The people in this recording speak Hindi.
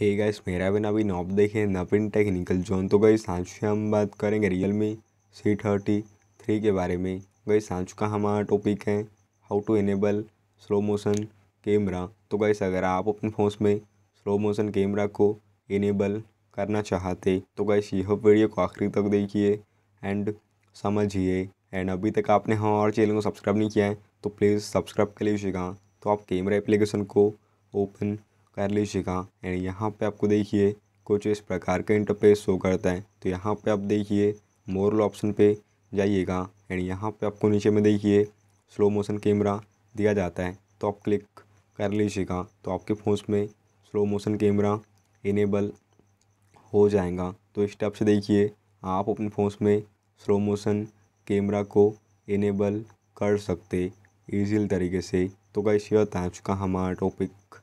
हे hey गाइस मेरा ना अभी नॉप देखें नपिन टेक्निकल जोन तो गई सांच से हम बात करेंगे Realme C thirty three के बारे में गई सांच का हमारा टॉपिक है how to enable slow motion camera तो गई अगर आप अपने फ़ोन में स्लो मोशन कैमरा को इनेबल करना चाहते तो गैस यह वीडियो को आखिरी तक देखिए एंड समझिए एंड अभी तक आपने हमारे चैनल को सब्सक्राइब नहीं किया है तो प्लीज़ सब्सक्राइब कर लीजिएगा तो आप कैमरा एप्लीकेशन को ओपन कर लीजिएगा एंड यहाँ पे आपको देखिए कुछ इस प्रकार का इंटरफेस शो करता है तो यहाँ पे आप देखिए मोरल ऑप्शन पे जाइएगा एंड यहाँ पे आपको नीचे में देखिए स्लो मोशन कैमरा दिया जाता है तो आप क्लिक कर लीजिएगा तो आपके फ़ोन में स्लो मोशन कैमरा इनेबल हो जाएगा तो इस टाइप से देखिए आप अपने फ़ोन में स्लो मोशन कैमरा को इनेबल कर सकते ईजील तरीके से तो कई ये बता चुका हमारा टॉपिक